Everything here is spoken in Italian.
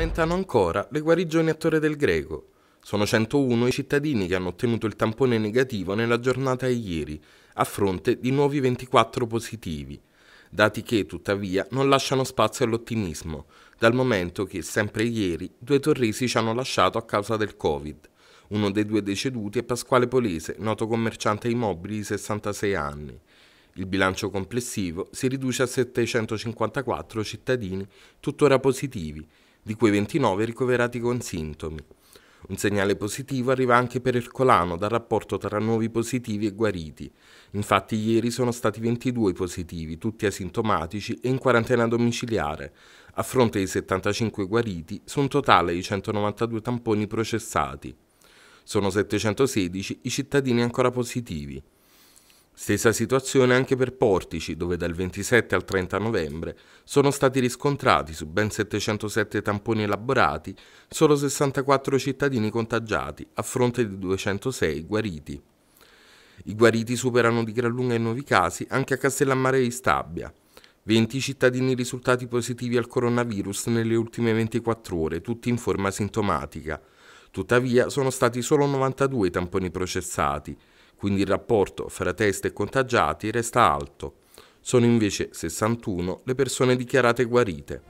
Aumentano ancora le guarigioni a Torre del Greco. Sono 101 i cittadini che hanno ottenuto il tampone negativo nella giornata di ieri, a fronte di nuovi 24 positivi. Dati che, tuttavia, non lasciano spazio all'ottimismo, dal momento che, sempre ieri, due torresi ci hanno lasciato a causa del Covid. Uno dei due deceduti è Pasquale Polese, noto commerciante mobili di 66 anni. Il bilancio complessivo si riduce a 754 cittadini tuttora positivi, di cui 29 ricoverati con sintomi. Un segnale positivo arriva anche per Ercolano dal rapporto tra nuovi positivi e guariti. Infatti ieri sono stati 22 positivi, tutti asintomatici e in quarantena domiciliare, a fronte di 75 guariti su un totale di 192 tamponi processati. Sono 716 i cittadini ancora positivi. Stessa situazione anche per Portici, dove dal 27 al 30 novembre sono stati riscontrati su ben 707 tamponi elaborati solo 64 cittadini contagiati, a fronte di 206 guariti. I guariti superano di gran lunga i nuovi casi anche a Castellammare di Stabia. 20 cittadini risultati positivi al coronavirus nelle ultime 24 ore, tutti in forma sintomatica. Tuttavia sono stati solo 92 i tamponi processati, quindi il rapporto fra test e contagiati resta alto. Sono invece 61 le persone dichiarate guarite.